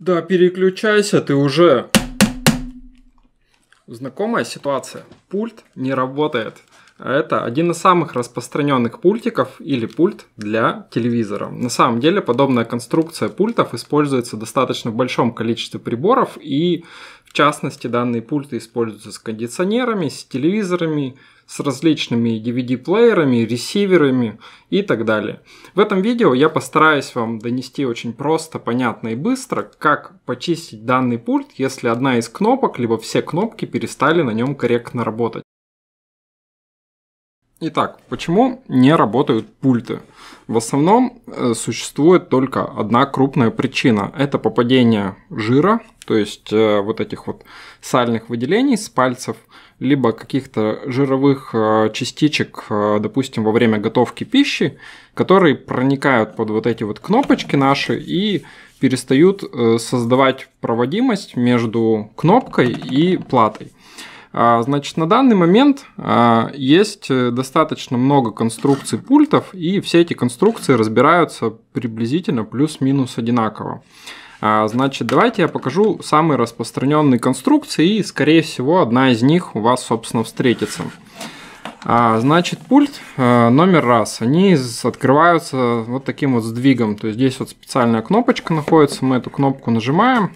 Да переключайся ты уже. Знакомая ситуация. Пульт не работает. Это один из самых распространенных пультиков или пульт для телевизора. На самом деле подобная конструкция пультов используется достаточно в большом количестве приборов и в частности данные пульты используются с кондиционерами, с телевизорами, с различными DVD-плеерами, ресиверами и так далее. В этом видео я постараюсь вам донести очень просто, понятно и быстро, как почистить данный пульт, если одна из кнопок, либо все кнопки перестали на нем корректно работать. Итак, почему не работают пульты? В основном э, существует только одна крупная причина. Это попадение жира, то есть э, вот этих вот сальных выделений с пальцев, либо каких-то жировых э, частичек, допустим, во время готовки пищи, которые проникают под вот эти вот кнопочки наши и перестают создавать проводимость между кнопкой и платой. А, значит, на данный момент а, есть э, достаточно много конструкций пультов, и все эти конструкции разбираются приблизительно плюс-минус одинаково. А, значит, давайте я покажу самые распространенные конструкции, и, скорее всего, одна из них у вас, собственно, встретится. Значит, пульт э, номер раз. Они открываются вот таким вот сдвигом. То есть здесь вот специальная кнопочка находится, мы эту кнопку нажимаем,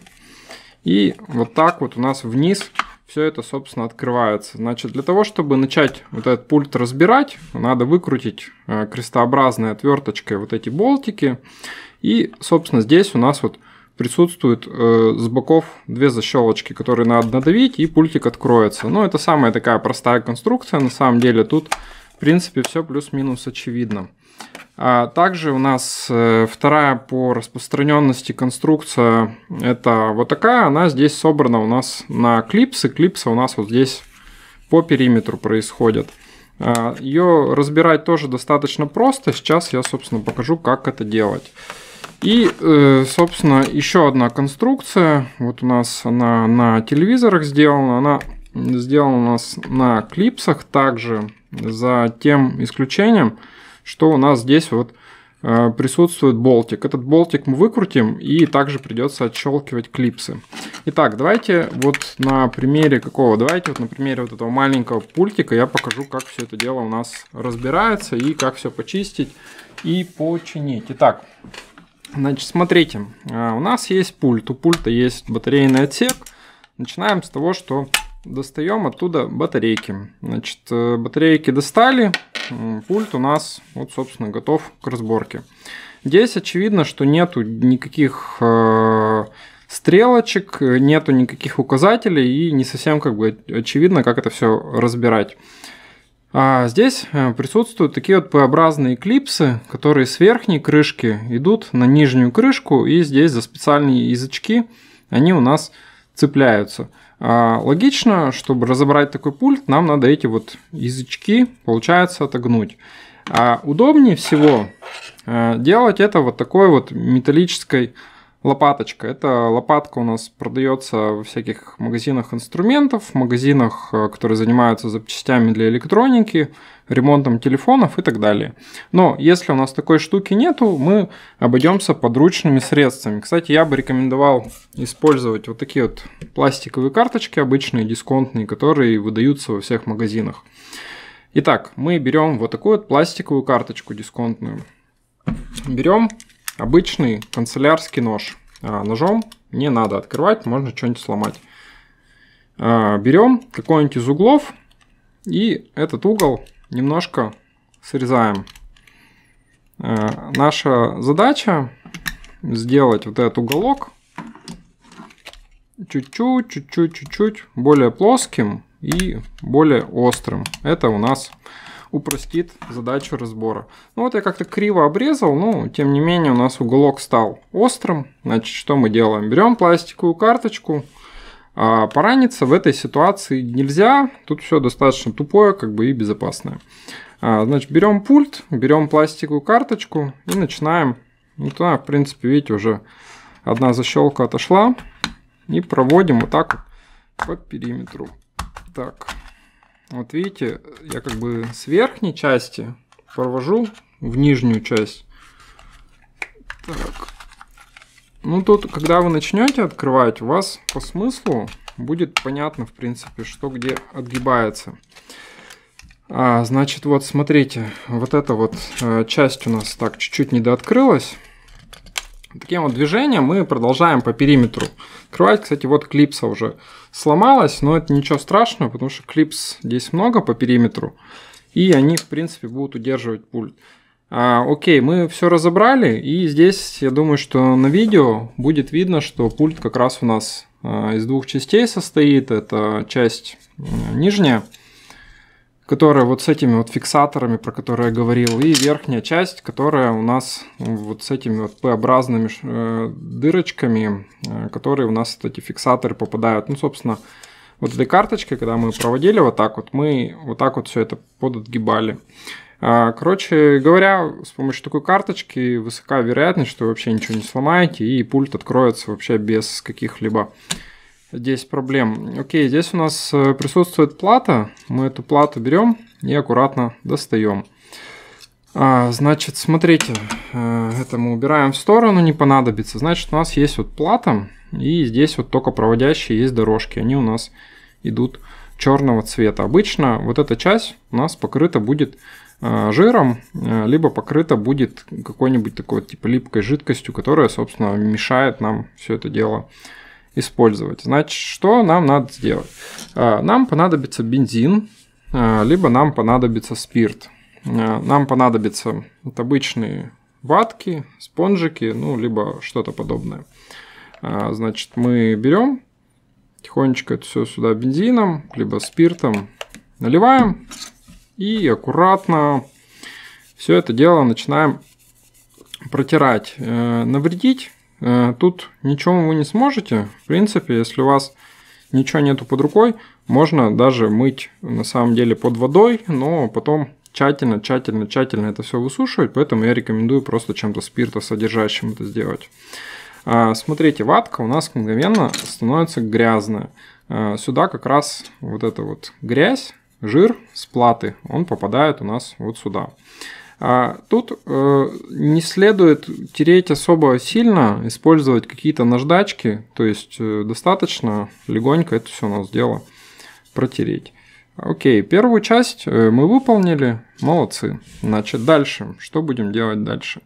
и вот так вот у нас вниз все это, собственно, открывается. Значит, для того, чтобы начать вот этот пульт разбирать, надо выкрутить э, крестообразной отверточкой вот эти болтики. И, собственно, здесь у нас вот присутствуют э, с боков две защелочки, которые надо надавить, и пультик откроется. Ну, это самая такая простая конструкция, на самом деле тут, в принципе, все плюс-минус очевидно. А также у нас э, вторая по распространенности конструкция это вот такая. Она здесь собрана у нас на клипсы. Клипсы у нас вот здесь по периметру происходят. А, Ее разбирать тоже достаточно просто. Сейчас я, собственно, покажу, как это делать. И, э, собственно, еще одна конструкция. Вот у нас она на телевизорах сделана. Она сделана у нас на клипсах также, за тем исключением, что у нас здесь вот э, присутствует болтик. Этот болтик мы выкрутим и также придется отщелкивать клипсы. Итак, давайте вот на примере какого, давайте вот на примере вот этого маленького пультика я покажу, как все это дело у нас разбирается и как все почистить и починить. Итак, значит, смотрите, э, у нас есть пульт, у пульта есть батарейный отсек. Начинаем с того, что достаем оттуда батарейки. Значит, э, батарейки достали, пульт у нас, вот, собственно, готов к разборке. Здесь очевидно, что нету никаких э, стрелочек, нету никаких указателей и не совсем как бы очевидно, как это все разбирать. А здесь э, присутствуют такие вот P-образные клипсы, которые с верхней крышки идут на нижнюю крышку, и здесь за специальные язычки они у нас цепляются. А, логично, чтобы разобрать такой пульт, нам надо эти вот язычки, получается, отогнуть. А удобнее всего э, делать это вот такой вот металлической лопаточка. Это лопатка у нас продается во всяких магазинах инструментов, магазинах, э, которые занимаются запчастями для электроники, ремонтом телефонов и так далее. Но если у нас такой штуки нету, мы обойдемся подручными средствами. Кстати, я бы рекомендовал использовать вот такие вот пластиковые карточки, обычные дисконтные, которые выдаются во всех магазинах. Итак, мы берем вот такую вот пластиковую карточку дисконтную. Берем обычный канцелярский нож. А, ножом не надо открывать, можно что-нибудь сломать. А, берем какой-нибудь из углов и этот угол немножко срезаем. А, наша задача сделать вот этот уголок чуть-чуть, чуть-чуть, чуть-чуть более плоским и более острым. Это у нас упростит задачу разбора. Ну вот я как-то криво обрезал, но ну, тем не менее у нас уголок стал острым. Значит, что мы делаем? Берем пластиковую карточку, а пораниться в этой ситуации нельзя. Тут все достаточно тупое, как бы и безопасное. А, значит, берем пульт, берем пластиковую карточку и начинаем. Ну, туда, в принципе, видите, уже одна защелка отошла. И проводим вот так вот по периметру. Так, вот видите, я как бы с верхней части провожу в нижнюю часть. Так. Ну тут, когда вы начнете открывать, у вас по смыслу будет понятно, в принципе, что где отгибается. А, значит, вот смотрите, вот эта вот э, часть у нас так чуть-чуть недооткрылась. Таким вот движением мы продолжаем по периметру. Открывать, кстати, вот клипса уже сломалась, но это ничего страшного, потому что клипс здесь много по периметру, и они, в принципе, будут удерживать пульт. А, окей, мы все разобрали, и здесь, я думаю, что на видео будет видно, что пульт как раз у нас а, из двух частей состоит. Это часть нижняя, которая вот с этими вот фиксаторами, про которые я говорил, и верхняя часть, которая у нас вот с этими вот P-образными э, дырочками, э, которые у нас эти фиксаторы попадают. Ну, собственно, вот этой карточкой, когда мы проводили вот так вот, мы вот так вот все это подотгибали. А, короче говоря, с помощью такой карточки высока вероятность, что вы вообще ничего не сломаете, и пульт откроется вообще без каких-либо здесь проблем. Окей, здесь у нас э, присутствует плата. Мы эту плату берем и аккуратно достаем. А, значит, смотрите, э, это мы убираем в сторону, не понадобится. Значит, у нас есть вот плата, и здесь вот только проводящие есть дорожки. Они у нас идут черного цвета. Обычно вот эта часть у нас покрыта будет э, жиром, либо покрыта будет какой-нибудь такой типа липкой жидкостью, которая, собственно, мешает нам все это дело использовать. Значит, что нам надо сделать? А, нам понадобится бензин, а, либо нам понадобится спирт. А, нам понадобятся вот обычные ватки, спонжики, ну, либо что-то подобное. Значит, мы берем тихонечко это все сюда бензином, либо спиртом наливаем и аккуратно все это дело начинаем протирать. Э, навредить Э, тут ничего вы не сможете. В принципе, если у вас ничего нету под рукой, можно даже мыть на самом деле под водой, но потом тщательно, тщательно, тщательно это все высушивать, поэтому я рекомендую просто чем-то спиртосодержащим это сделать. А, смотрите, ватка у нас мгновенно становится грязная. А, сюда как раз вот эта вот грязь, жир с платы, он попадает у нас вот сюда. А тут э, не следует тереть особо сильно, использовать какие-то наждачки, то есть э, достаточно легонько это все у нас дело протереть. Окей, первую часть э, мы выполнили, молодцы. Значит, дальше, что будем делать дальше?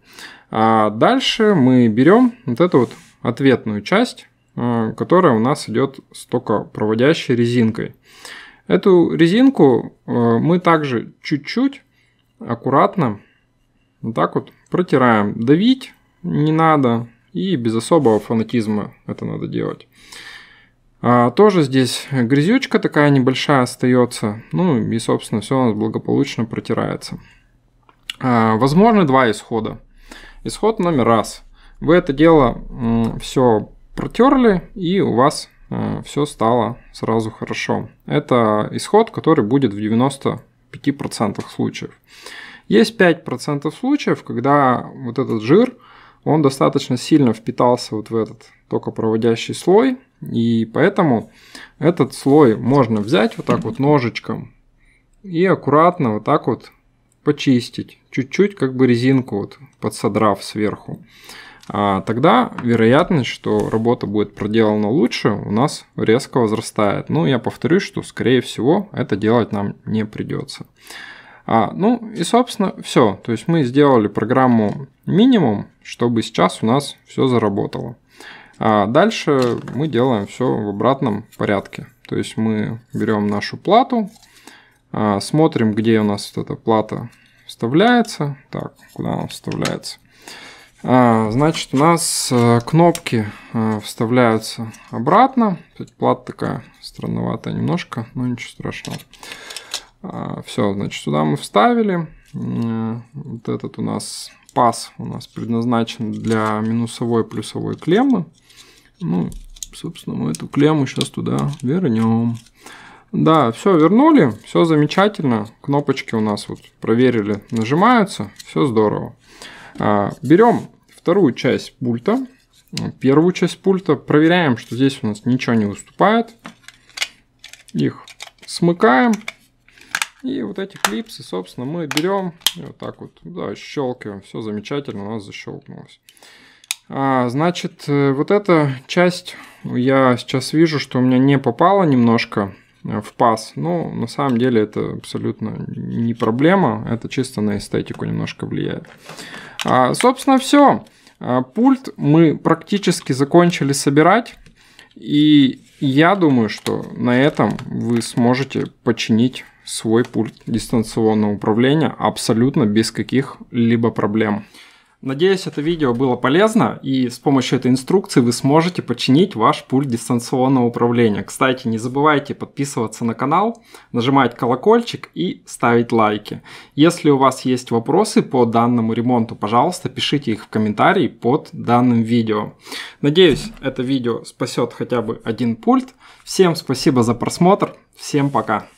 А дальше мы берем вот эту вот ответную часть, которая у нас идет с проводящей резинкой. Эту резинку мы также чуть-чуть аккуратно, вот так вот протираем. Давить не надо и без особого фанатизма это надо делать. А, тоже здесь грязючка такая небольшая остается, ну и собственно все у нас благополучно протирается. А, возможно два исхода. Исход номер раз. Вы это дело все протерли и у вас э, все стало сразу хорошо. Это исход, который будет в 90 5% случаев. Есть 5% случаев, когда вот этот жир, он достаточно сильно впитался вот в этот токопроводящий слой, и поэтому этот слой можно взять вот так вот ножичком и аккуратно вот так вот почистить, чуть-чуть как бы резинку вот подсодрав сверху. А тогда вероятность, что работа будет проделана лучше, у нас резко возрастает. Ну, я повторюсь, что, скорее всего, это делать нам не придется. А, ну и, собственно, все. То есть мы сделали программу минимум, чтобы сейчас у нас все заработало. А дальше мы делаем все в обратном порядке. То есть мы берем нашу плату, а, смотрим, где у нас вот эта плата вставляется. Так, куда она вставляется. А, значит, у нас э, кнопки э, вставляются обратно. Кстати, плата такая странноватая немножко, но ничего страшного. А, все, значит, сюда мы вставили. Вот этот у нас паз у нас предназначен для минусовой плюсовой клеммы. Ну, собственно, мы эту клемму сейчас туда вернем. Да, все вернули, все замечательно. Кнопочки у нас вот проверили, нажимаются, все здорово. А, берем вторую часть пульта, первую часть пульта, проверяем, что здесь у нас ничего не выступает. Их смыкаем. И вот эти клипсы, собственно, мы берем вот так вот да, щелкиваем. Все замечательно, у нас защелкнулось. А, значит, э, вот эта часть, ну, я сейчас вижу, что у меня не попала немножко э, в паз. Но ну, на самом деле это абсолютно не проблема. Это чисто на эстетику немножко влияет. А, собственно, все. А, пульт мы практически закончили собирать. И я думаю, что на этом вы сможете починить свой пульт дистанционного управления абсолютно без каких-либо проблем. Надеюсь, это видео было полезно, и с помощью этой инструкции вы сможете починить ваш пульт дистанционного управления. Кстати, не забывайте подписываться на канал, нажимать колокольчик и ставить лайки. Если у вас есть вопросы по данному ремонту, пожалуйста, пишите их в комментарии под данным видео. Надеюсь, это видео спасет хотя бы один пульт. Всем спасибо за просмотр, всем пока!